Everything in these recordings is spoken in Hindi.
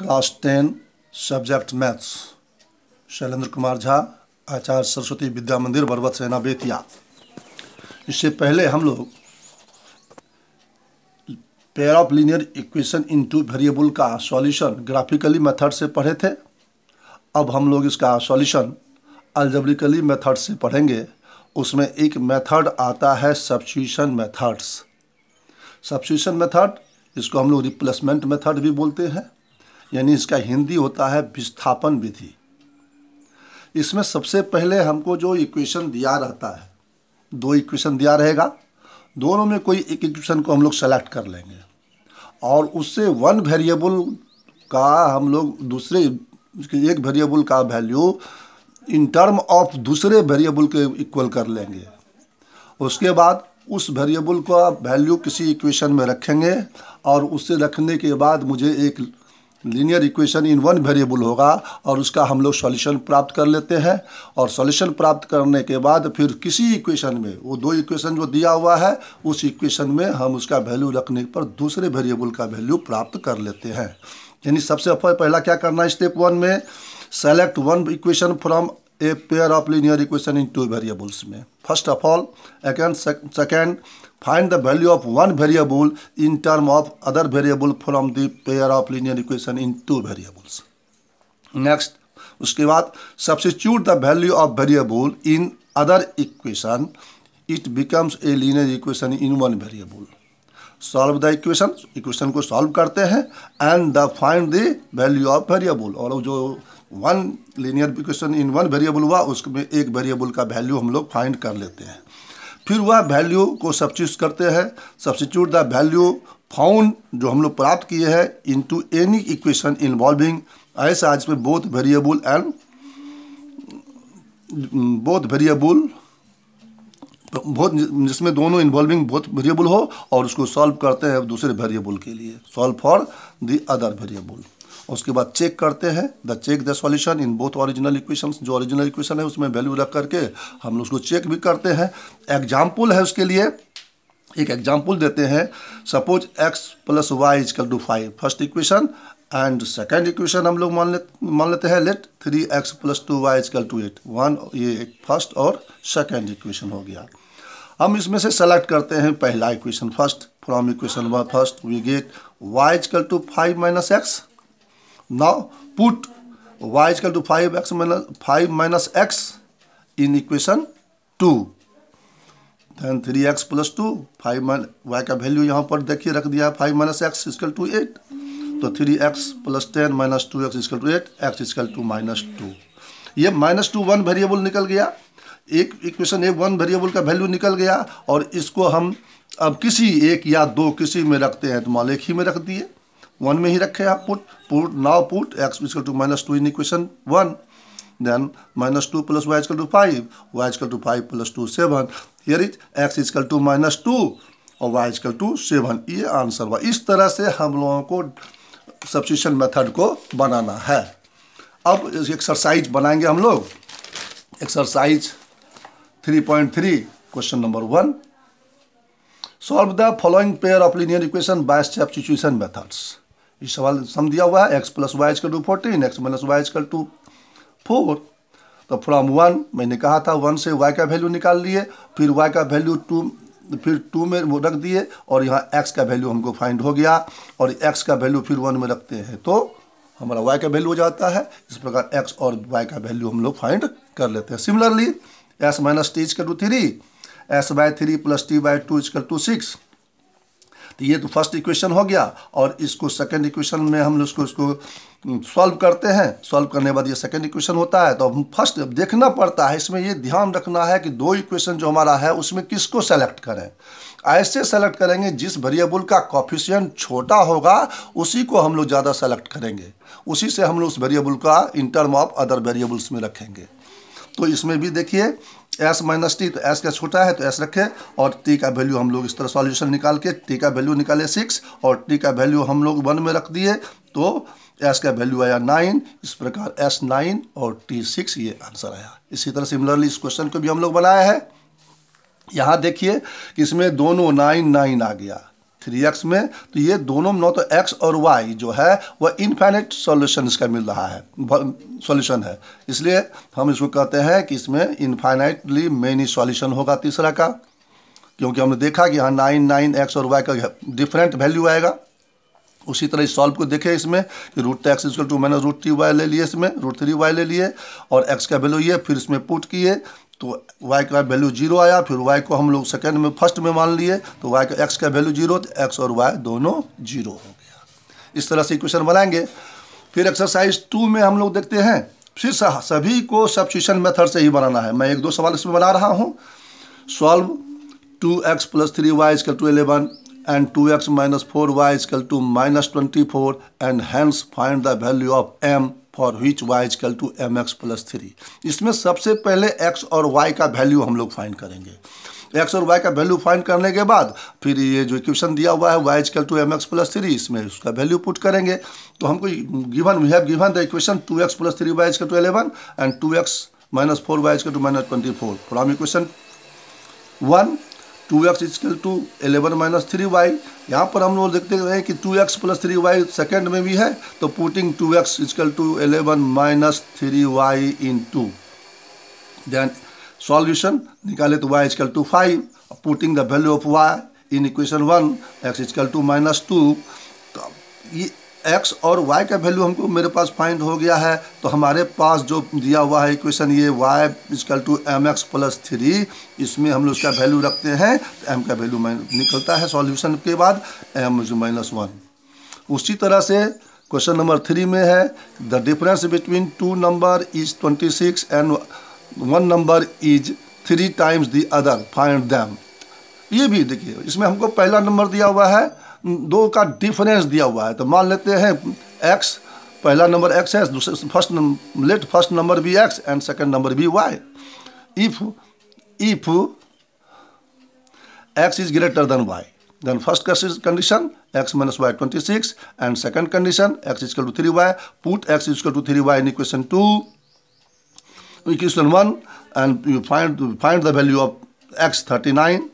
Class ten subject maths Shailendra Kumar Jha Acharya Saraswati Vidya Mandir पर्वत सेना बेतिया इससे पहले हम लोग pair of linear equation in two variable का सॉल्यूशन ग्राफिकली मेथड से पढ़े थे अब हम लोग इसका सॉल्यूशन अल्जब्रिकली मेथड से पढ़ेंगे उसमें एक मेथड आता है सब्सिशन मेथड्स सब्सिशन मेथड इसको हम लोग रिप्लेसमेंट मेथड भी बोलते हैं यानी इसका हिंदी होता है विस्थापन विधि इसमें सबसे पहले हमको जो इक्वेशन दिया रहता है दो इक्वेशन दिया रहेगा दोनों में कोई एक इक्वेशन को हम लोग सेलेक्ट कर लेंगे और उससे वन वेरिएबल का हम लोग दूसरे एक वेरिएबल का वैल्यू इन टर्म ऑफ दूसरे वेरिएबल के इक्वल कर लेंगे उसके बाद उस वेरिएबल का वैल्यू किसी इक्वेशन में रखेंगे और उससे रखने के बाद मुझे एक linear equation in one variable होगा और उसका हम लोग सॉल्यूशन प्राप्त कर लेते हैं और सॉल्यूशन प्राप्त करने के बाद फिर किसी इक्वेशन में वो दो इक्वेशन जो दिया हुआ है उस इक्वेशन में हम उसका वैल्यू रखने पर दूसरे वेरिएबल का वैल्यू प्राप्त कर लेते हैं यानी सबसे पहला क्या करना है स्टेप वन में select one equation from a pair of linear equation in two variables में first of all second second Find the value of one variable in term of other variable from the pair of linear equation in two variables. Next, उसके बाद substitute the value of variable in other equation. It becomes a linear equation in one variable. Solve the equation equation को सॉल्व करते हैं and the find the value of variable और जो one linear equation in one variable हुआ उसमें एक वेरिएबल का वैल्यू हम लोग फाइंड कर लेते हैं फिर वह वैल्यू को सब्सिट्यूट करते हैं सब्सिट्यूट द वैल्यू फाउंड जो हम लोग प्राप्त किए हैं इनटू एनी इक्वेशन इन्वॉल्विंग ऐसा में both variable and both variable बहुत जिसमें दोनों इन्वॉल्विंग बहुत वेरिएबल हो और उसको सॉल्व करते हैं दूसरे वेरिएबल के लिए solve for the other variable उसके बाद चेक करते हैं the check the solution in both original equation जो ओरिजिनल इक्वेशन है उसमें वैल्यू रख करके हम उसको चेक भी करते हैं एग्जाम्पल है उसके लिए एक एग्जाम्पल देते हैं suppose x plus y is equal to five first equation and second equation हम लोग मान ले मान लेते हैं let three x plus two y is equal to eight one ये एक फर्स्ट और सेकेंड इक्वेशन हो गया हम इसमें से सेलेक्ट करते हैं पहला equation first from equation one first we get y is equal to five minus x Now put y is equal to 5x minus 5 minus x in equation 2. Then three x plus two five minus y का वैल्यू यहाँ पर देखिए रख दिया है five minus x is equal to eight तो three x plus ten minus two x is equal to eight x is equal to minus two ये माइनस टू वन वेरिएबल निकल गया एक इक्वेशन एक वन वेरिएबल का वैल्यू निकल गया और इसको हम अब किसी एक या दो किसी में रखते हैं तो मान ही में रख दिए वन में ही रखे आप put put now put x is equal to minus two in equation one then minus two plus y is equal to five y is equal to five plus two seven here is x is equal to minus two और वाई इजकल टू सेवन ये आंसर हुआ इस तरह से हम लोगों को सब्सिशन मेथड को बनाना है अब एक्सरसाइज बनाएंगे हम लोग exercise 3.3 question number one solve the following pair of linear equation by step methods ये सवाल सम दिया हुआ है x plus y is equal to fourteen x minus y is equal to four तो फ्रॉम वन मैंने कहा था वन से वाई का वैल्यू निकाल लिए फिर वाई का वैल्यू टू फिर टू में वो रख दिए और यहाँ एक्स का वैल्यू हमको फाइंड हो गया और एक्स का वैल्यू फिर वन में रखते हैं तो हमारा वाई का वैल्यू हो जाता है इस प्रकार एक्स और वाई का वैल्यू हम लोग फाइंड कर लेते हैं similarly s minus t is equal to three s by three plus t by two is equal to six तो ये तो फर्स्ट इक्वेशन हो गया और इसको सेकेंड इक्वेशन में हम उसको इसको सॉल्व हम्म, करते हैं सॉल्व करने के बाद ये सेकेंड इक्वेशन होता है तो हम फर्स्ट देखना पड़ता है इसमें ये ध्यान रखना है कि दो इक्वेशन जो हमारा है उसमें किसको सेलेक्ट करें ऐसे सेलेक्ट करेंगे जिस वेरिएबल का कॉफिशियन छोटा होगा उसी को हम लोग ज़्यादा सेलेक्ट करेंगे उसी से हम लोग उस वेरिएबल का in term of other variables में रखेंगे तो इसमें भी देखिए एस माइनस टी तो एस का छोटा है तो एस रखे और टी का वैल्यू हम लोग इस तरह सॉल्यूशन निकाल के टी का वैल्यू निकाले सिक्स और टी का वैल्यू हम लोग वन में रख दिए तो एस का वैल्यू आया नाइन इस प्रकार एस नाइन और टी सिक्स ये आंसर आया इसी तरह सिमिलरली इस क्वेश्चन को भी हम लोग बनाया है यहाँ देखिए कि इसमें दोनों नाइन नाइन आ गया थ्री एक्स में तो ये दोनों में न तो एक्स और वाई जो है वह इनफाइनाइट सॉल्यूशन इसका मिल रहा है सॉल्यूशन है इसलिए हम इसको कहते हैं कि इसमें इनफाइनाइटली मेनी सॉल्यूशन होगा तीसरा का क्योंकि हमने देखा कि हाँ नाइन नाइन एक्स और वाई का डिफरेंट वैल्यू आएगा उसी तरह इस सॉल्व को देखें इसमें कि root x is equal to minus root three y ले लिए इसमें रूट थ्री वाई ले लिए और एक्स का वैल्यू ये फिर इसमें पुट किए तो वाई का वैल्यू जीरो आया फिर वाई को हम लोग सेकेंड में फर्स्ट में मान लिए तो वाई का एक्स का वैल्यू जीरो तो एक्स और वाई दोनों जीरो हो गया इस तरह से इक्वेशन बनाएंगे फिर एक्सरसाइज टू में हम लोग देखते हैं फिर सभी को सब्सिशन मेथड से ही बनाना है मैं एक दो सवाल इसमें बना रहा हूँ solve two x plus three y is equal to eleven and two x minus four y is equal to minus twenty four and hence find the value of m for which y is equal to m x plus three इसमें सबसे पहले एक्स और वाई का वैल्यू हम लोग फाइंड करेंगे एक्स और वाई का वैल्यू फाइंड करने के बाद फिर ये जो इक्वेशन दिया हुआ है y is equal to m x plus three इसमें उसका वैल्यू पुट करेंगे तो हमको given we have given the equation two x plus three y is equal to eleven and two x minus four y is equal to minus twenty four from equation one two x is equal to eleven minus three y यहाँ पर हम लोग देखते हैं कि two x plus three y second में भी है तो putting two x is equal to eleven minus three y in two then solution निकाले तो y is equal to five putting the value of y in equation one x is equal to minus two ये एक्स और वाई का वैल्यू हमको मेरे पास फाइंड हो गया है तो हमारे पास जो दिया हुआ है इक्वेशन ये y is equal to m x plus three इसमें हम लोग उसका वैल्यू रखते हैं तो एम का वैल्यू निकलता है सॉल्यूशन के बाद एम इज माइनस वन उसी तरह से क्वेश्चन नंबर थ्री में है the difference between two number is twenty six and one number is three times the other find them ये भी देखिए इसमें हमको पहला नंबर दिया हुआ है दो का डिफरेंस दिया हुआ है तो मान लेते हैं एक्स पहला नंबर एक्स है first let first number be x and second number be y if if x is greater than y then first condition x minus y twenty six and second condition x is equal to three y put x is equal to three y in equation two equation one and you find find the value of x thirty nine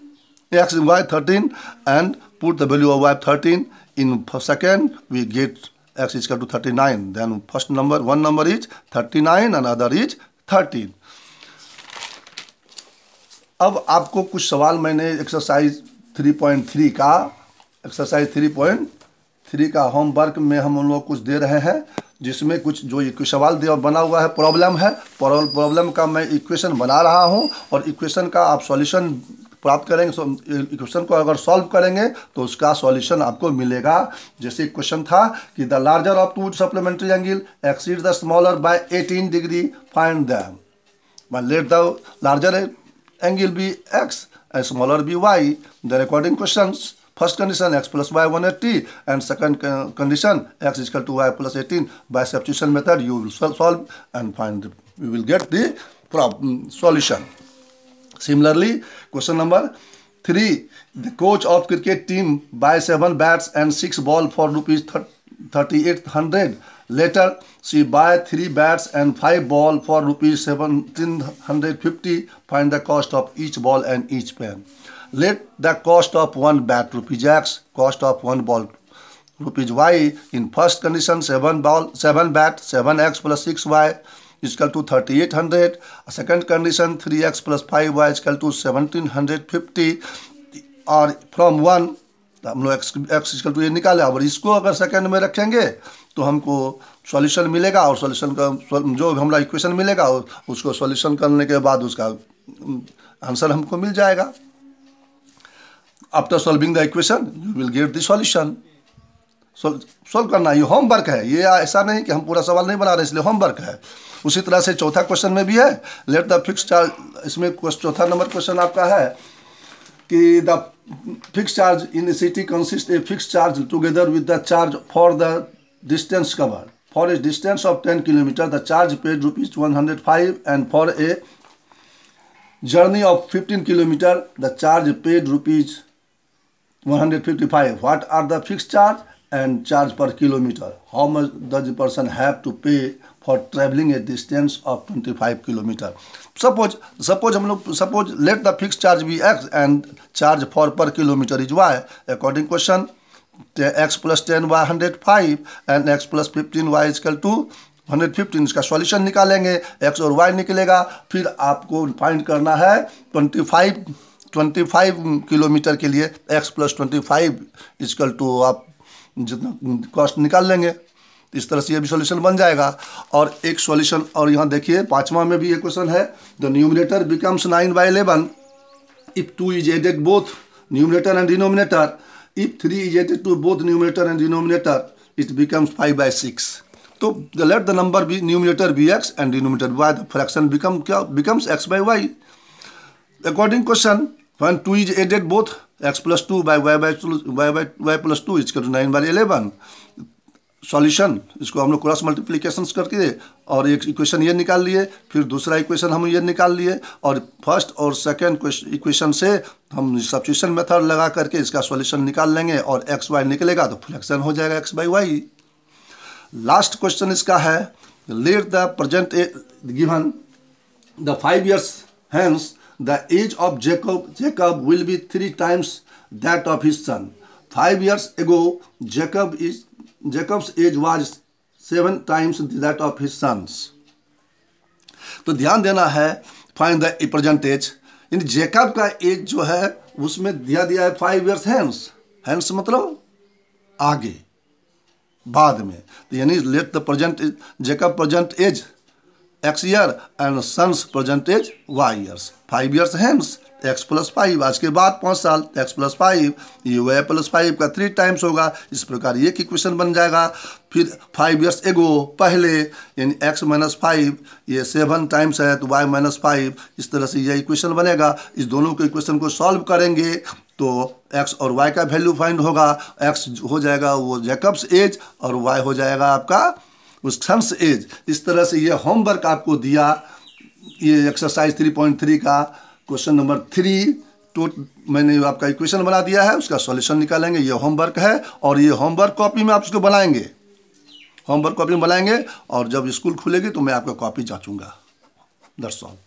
x y thirteen and put the value of y 13 in second we get x is equal to 39 then first number one number is 39 and other is 13 अब आपको कुछ सवाल मैंने एक्सरसाइज 3.3 का एक्सरसाइज 3.3 का होमवर्क में हम उन लोग कुछ दे रहे हैं जिसमें कुछ जो कुछ सवाल दिया बना हुआ है प्रॉब्लम है प्रॉब्लम का मैं इक्वेशन बना रहा हूं और इक्वेशन का आप सॉल्यूशन प्राप्त करेंगे क्वेश्चन को अगर सॉल्व करेंगे तो उसका सॉल्यूशन आपको मिलेगा जैसे क्वेश्चन था कि the larger of two supplementary angle exceed the smaller by 18 degree find the let the larger angle be x and smaller be y the recording question first condition x plus y one eighty and second condition x is equal to y plus eighteen by substitution method you will solve and find you will get the both solution Similarly, question number three, the coach of cricket team buys seven bats and six ball for rupees 3800. Later, she buys three bats and five ball for rupees 1750. Find the cost of each ball and each pen. Let the cost of one bat rupees x, cost of one ball rupees y. In first condition, seven ball, seven bat, seven x plus six y is equal to thirty is second condition three x plus five y is equal to seventeen hundred fifty और फ्रॉम वन हम लोग एक्स एक्स इजकल टू ये निकाले और इसको अगर सेकंड में रखेंगे तो हमको सॉल्यूशन मिलेगा और सॉल्यूशन का जो हमारा इक्वेशन मिलेगा उसको सॉल्यूशन करने के बाद उसका आंसर हमको मिल जाएगा after solving the equation you will get the solution solve करना ये होमवर्क है ये ऐसा नहीं कि हम पूरा सवाल नहीं बना रहे इसलिए होमवर्क है उसी तरह से चौथा क्वेश्चन में भी है लेट द फिक्स चार्ज इसमें चौथा नंबर क्वेश्चन आपका है कि the fix charge in city consist a fix charge together with the charge for the distance cover for for a distance of 10 kilometer the charge and for a journey of fifteen kilometer the charge paid rupees one hundred fifty five what are the fix charge and charge per kilometer. How much does the person have to pay for traveling a distance of 25 kilometer? Suppose suppose हम लोग suppose let the fixed charge be x and charge for per kilometer is y. According question, x plus 10 y 105 and x plus 15 y is equal to 115 इसका सॉल्यूशन निकालेंगे x और y निकलेगा फिर आपको फाइंड करना है 25 25 किलोमीटर के लिए x plus twenty five is equal to आप जितना कॉस्ट निकाल लेंगे तो इस तरह से ये भी सॉल्यूशन बन जाएगा और एक सॉल्यूशन और यहाँ देखिए पाँचवा में भी ये क्वेश्चन है the numerator becomes nine by eleven if two is added both numerator and denominator if three is added to both numerator and denominator it becomes five by six तो the let the number be numerator be x and denominator y the fraction become क्या becomes x by y according question one two is added both x plus two by y by two y by y plus two is equal to nine by eleven solution इसको हम लोग क्रॉस मल्टीप्लिकेशन करके और एक इक्वेशन ये निकाल लिए फिर दूसरा इक्वेशन हम ये निकाल लिए और फर्स्ट और सेकेंड इक्वेशन से हम सब्सिशन मेथड लगा करके इसका सॉल्यूशन निकाल लेंगे और एक्स वाई निकलेगा तो फ्लैक्शन हो जाएगा x by y last question इसका है let the present given the five years hence the age of Jacob, Jacob will be three times that of his son. Five years ago, Jacob is, Jacob's age was seven times that of his sons तो ध्यान देना है find the present age in Jacob का एज जो है उसमें दिया दिया है फाइव ईयर्स हैंस हैंस मतलब आगे बाद में तो यानी let the present Jacob present age x year and sons present age y years five years hence x plus five आज के बाद पाँच साल एक्स प्लस फाइव ये वाई प्लस फाइव का थ्री टाइम्स होगा इस प्रकार एक इक्वेशन बन जाएगा फिर फाइव ईयर्स एगो पहले यानी एक्स माइनस फाइव ये सेवन टाइम्स है तो वाई माइनस फाइव इस तरह से ये इक्वेशन बनेगा इस दोनों के इक्वेशन को सॉल्व करेंगे तो एक्स और वाई का वैल्यू फाइंड होगा एक्स हो जाएगा वो जैकब्स एज और वाई हो जाएगा आपका उस इज एज इस तरह से ये होमवर्क आपको दिया ये एक्सरसाइज थ्री पॉइंट थ्री का क्वेश्चन नंबर थ्री टू मैंने आपका इक्वेशन बना दिया है उसका सॉल्यूशन निकालेंगे ये होमवर्क है और ये होमवर्क कॉपी में आप उसको बनाएंगे होमवर्क कॉपी में बनाएंगे और जब स्कूल खुलेगी तो मैं आपका कॉपी जाँचूँगा दर्शाऊँ